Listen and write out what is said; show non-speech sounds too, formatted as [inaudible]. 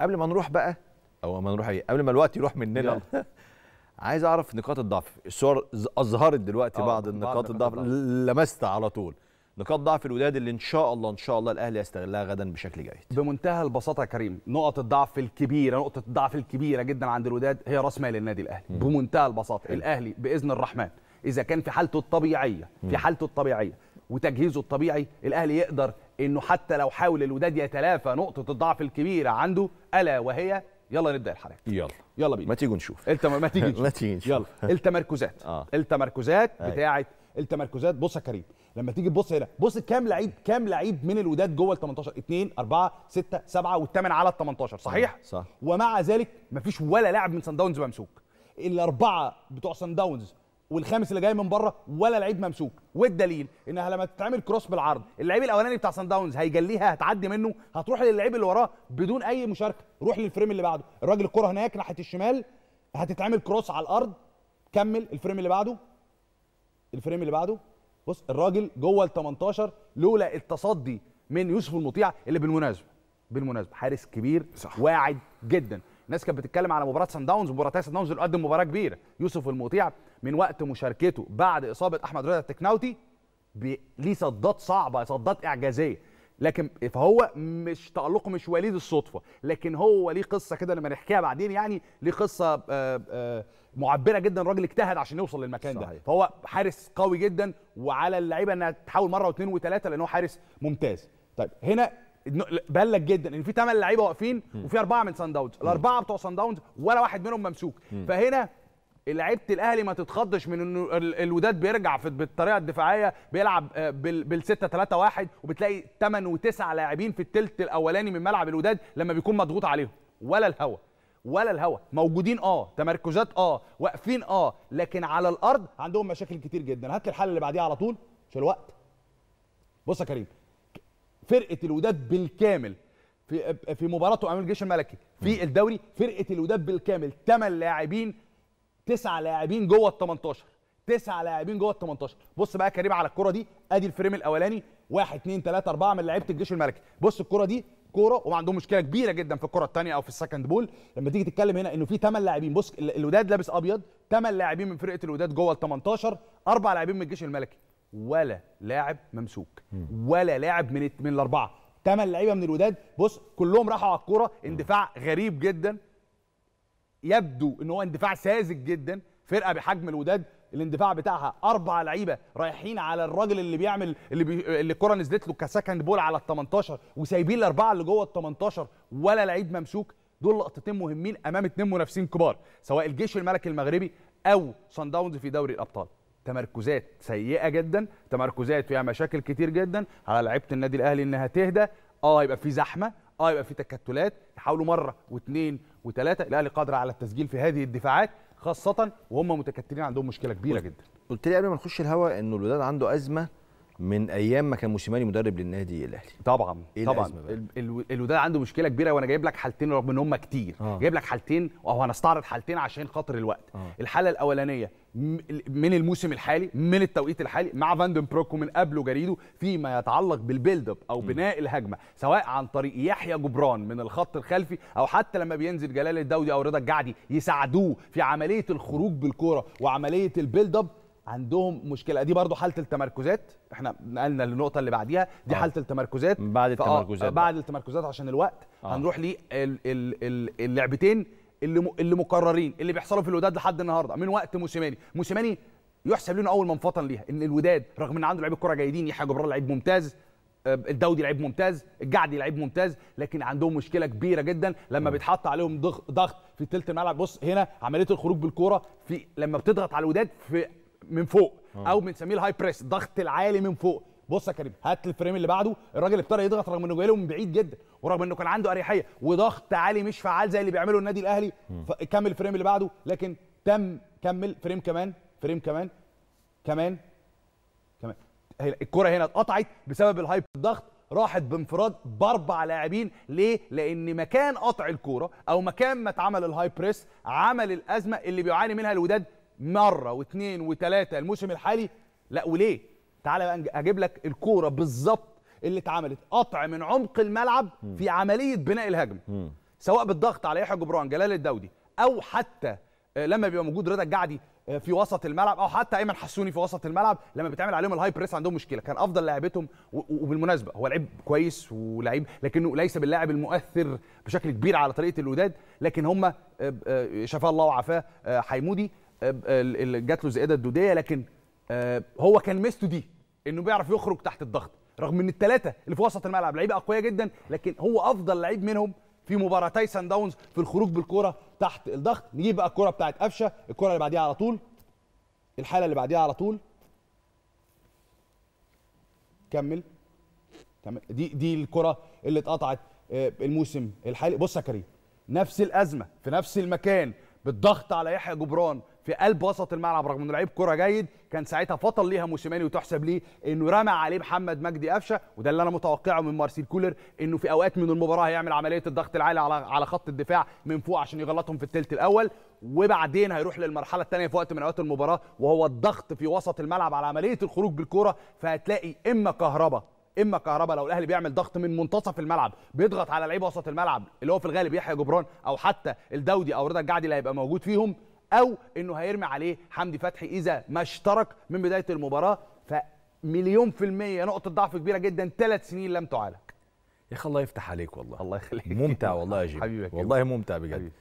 قبل ما نروح بقى او ما نروح ايه قبل ما الوقت يروح مننا [laughs] عايز اعرف نقاط الضعف الصور اظهرت دلوقتي آه، بعض النقاط الضعف لمست على طول نقاط ضعف الوداد اللي ان شاء الله ان شاء الله الاهلي يستغلها غدا بشكل جيد بمنتهى البساطه يا كريم نقط الضعف الكبيره نقطه الضعف الكبيره جدا عند الوداد هي راس مال النادي الاهلي بمنتهى البساطه الاهلي باذن الرحمن اذا كان في حالته الطبيعيه في حالته الطبيعيه وتجهيزه الطبيعي الاهلي يقدر انه حتى لو حاول الوداد يتلافى نقطه الضعف الكبيره عنده الا وهي يلا نبدا الحركه يلا يلا بينا ما تيجوا نشوف انت ما تيجي [laughs] نشوف ما تيجي نشوف يلا التمركزات [laughs] آه. التمركزات أيوه. بتاعه التمركزات بص يا كريم لما تيجي تبص هنا بص كام لعيب كام لعيب من الوداد جوه ال 18 2 4 6 7 و8 على ال 18 صحيح آه، صح ومع ذلك مفيش ولا لاعب من سان داونز ممسوك الاربعه بتوع سان داونز والخامس اللي جاي من بره ولا لعيب ممسوك والدليل انها لما تتعمل كروس بالعرض اللعيب الاولاني بتاع سان داونز هيجليها هتعدي منه هتروح للعيب اللي وراه بدون اي مشاركه روح للفريم اللي بعده الراجل الكره هناك ناحيه الشمال هتتعمل كروس على الارض كمل الفريم اللي بعده الفريم اللي بعده بص الراجل جوه ال 18 لولا التصدي من يوسف المطيع اللي بالمناسبه بالمناسبه حارس كبير صح. واعد جدا الناس كانت بتتكلم على مباراه سان داونز مباراه سان داونز اللي قدم مباراه كبيره يوسف المطيع من وقت مشاركته بعد اصابه احمد رضا التكناوتي ليه صدات صعبه صدات اعجازيه لكن فهو مش تألقه مش وليد الصدفة لكن هو ليه قصة كده لما نحكيها بعدين يعني ليه قصة آه، آه، معبرة جدا الراجل اجتهد عشان يوصل للمكان صحيح. ده فهو حارس قوي جدا وعلى اللعيبة انها تحاول مرة واثنين وثلاثة لأن هو حارس ممتاز طيب هنا بلغ جدا ان في 8 لعيبه واقفين وفي اربعه من سان داونز الاربعه بتوع سان داونز ولا واحد منهم ممسوك فهنا لعيبه الاهلي ما تتخضش من انه الوداد بيرجع في بالطريقه الدفاعيه بيلعب آه، بال 6 3 1 وبتلاقي 8 و9 لاعبين في الثلث الاولاني من ملعب الوداد لما بيكون مضغوط عليهم ولا الهوا ولا الهوا موجودين اه تمركزات اه واقفين اه لكن على الارض عندهم مشاكل كتير جدا هات لي الحل اللي بعديها على طول مش الوقت بص يا كريم فرقه الوداد بالكامل في في مباراته امام الجيش الملكي في الدوري فرقه الوداد بالكامل 8 لاعبين 9 لاعبين جوه ال 18 تسع لاعبين جوه ال 18 بص بقى كريم على الكره دي ادي الفريم الاولاني 1 2 3 4 من لعيبه الجيش الملكي بص الكره دي كوره وما عندهم مشكله كبيره جدا في الكره الثانيه او في السكند بول لما تيجي تتكلم هنا انه في ثمان لاعبين بص الوداد لابس ابيض ثمان لاعبين من فرقه الوداد جوه ال 18 اربع لاعبين من الجيش الملكي ولا لاعب ممسوك ولا لاعب من من الاربعه ثمان لعيبه من الوداد بص كلهم راحوا على الكوره اندفاع غريب جدا يبدو ان هو اندفاع ساذج جدا فرقه بحجم الوداد الاندفاع بتاعها اربع لعيبه رايحين على الراجل اللي بيعمل اللي, بي... اللي الكره نزلت له كسكند بول على ال 18 وسايبين الاربعه اللي جوه ال 18 ولا لعيب ممسوك دول لقطتين مهمين امام اتنين منافسين كبار سواء الجيش الملكي المغربي او صن داونز في دوري الابطال تمركزات سيئه جدا تمركزات فيها مشاكل كتير جدا على لعيبه النادي الاهلي انها تهدى اه يبقى في زحمه اه يبقى في تكتلات يحاولوا مره واثنين وثلاثه الاهلي قادر على التسجيل في هذه الدفاعات خاصه وهم متكتلين عندهم مشكله كبيره جدا قلت لي قبل ما نخش الهوا انه الوداد عنده ازمه من ايام ما كان موسيماني مدرب للنادي الاهلي طبعا إيه طبعا الوداد عنده مشكله كبيره وانا جايب لك حالتين رغم ان هم كتير آه. جايب لك حالتين او هنستعرض حالتين عشان خاطر الوقت آه. الحاله الاولانيه من الموسم الحالي من التوقيت الحالي مع فاندن بروك ومن قبله جريده فيما يتعلق بالبيلد اب او بناء الهجمه سواء عن طريق يحيى جبران من الخط الخلفي او حتى لما بينزل جلال الدودي او رضا الجعدي يساعدوه في عمليه الخروج بالكوره وعمليه البيلد اب عندهم مشكله دي برضو حاله التمركزات احنا نقلنا للنقطه اللي بعديها دي آه. حاله التمركزات بعد التمركزات بعد التمركزات عشان الوقت آه. هنروح للعبتين اللي اللي مكررين اللي بيحصلوا في الوداد لحد النهارده من وقت موسيماني موسيماني يحسب لنا اول من فطن ليها ان الوداد رغم ان عنده لعيبه كره جيدين يحيى جبران لعيب ممتاز آه، الدودي لعيب ممتاز الجعدي لعيب ممتاز لكن عندهم مشكله كبيره جدا لما آه. بيتحط عليهم ضغط في ثلث الملعب بص هنا عمليه الخروج بالكوره في لما بتضغط على الوداد في من فوق أوه. او بنسميه الهاي بريس الضغط العالي من فوق بص يا كريم هات الفريم اللي بعده الراجل ابتدى يضغط رغم انه جاي من بعيد جدا ورغم انه كان عنده اريحيه وضغط عالي مش فعال زي اللي بيعمله النادي الاهلي كمل الفريم اللي بعده لكن تم كمل فريم كمان فريم كمان كمان كمان الكره هنا اتقطعت بسبب الهاي الضغط راحت بانفراد باربع لاعبين ليه؟ لان مكان قطع الكوره او مكان ما اتعمل الهاي بريس عمل الازمه اللي بيعاني منها الوداد مره واثنين وثلاثه الموسم الحالي لا وليه تعالى بقى اجيب لك الكوره بالظبط اللي اتعملت قطع من عمق الملعب في عمليه بناء الهجمه سواء بالضغط على يحيى جبران جلال الدودي او حتى آه، لما بيبقى موجود رضا الجعدي آه، في وسط الملعب او حتى ايمن حسوني في وسط الملعب لما بيتعمل عليهم الهاي بريس عندهم مشكله كان افضل لاعبتهم وبالمناسبه هو لعيب كويس ولعيب لكنه ليس باللاعب المؤثر بشكل كبير على طريقه الوداد لكن هم آه، شفاه الله وعافاه حيمودي جات له زياده الدوديه لكن آه، هو كان ميزته دي انه بيعرف يخرج تحت الضغط رغم ان الثلاثه اللي في وسط الملعب لعيبه اقوياء جدا لكن هو افضل لعيب منهم في مباراتي سان داونز في الخروج بالكوره تحت الضغط نجيب بقى الكوره بتاعت قفشه الكوره اللي بعديها على طول الحاله اللي بعديها على طول كمل تمام دي دي الكره اللي اتقطعت آه، الموسم الحالي بص يا كريم نفس الازمه في نفس المكان بالضغط على يحيى جبران في قلب وسط الملعب رغم انه لعيب كره جيد كان ساعتها فطل ليها موسيماني وتحسب ليه انه رمى عليه محمد مجدي قفشه وده اللي انا متوقعه من مارسيل كولر انه في اوقات من المباراه هيعمل عمليه الضغط العالي على على خط الدفاع من فوق عشان يغلطهم في الثلث الاول وبعدين هيروح للمرحله الثانيه في وقت من اوقات المباراه وهو الضغط في وسط الملعب على عمليه الخروج بالكره فهتلاقي اما كهربا اما كهربا لو الاهلي بيعمل ضغط من منتصف الملعب بيضغط على لعيبه وسط الملعب اللي هو في الغالب يحيى جبران او حتى الدودي او رضا الجعدي اللي هيبقى موجود فيهم او انه هيرمي عليه حمدي فتحي اذا ما اشترك من بدايه المباراه فمليون في الميه نقطه ضعف كبيره جدا ثلاث سنين لم تعالج يا اخي الله يفتح عليك والله الله يخليك ممتع والله يا جيب حبيبك والله ممتع بجد حبيبي.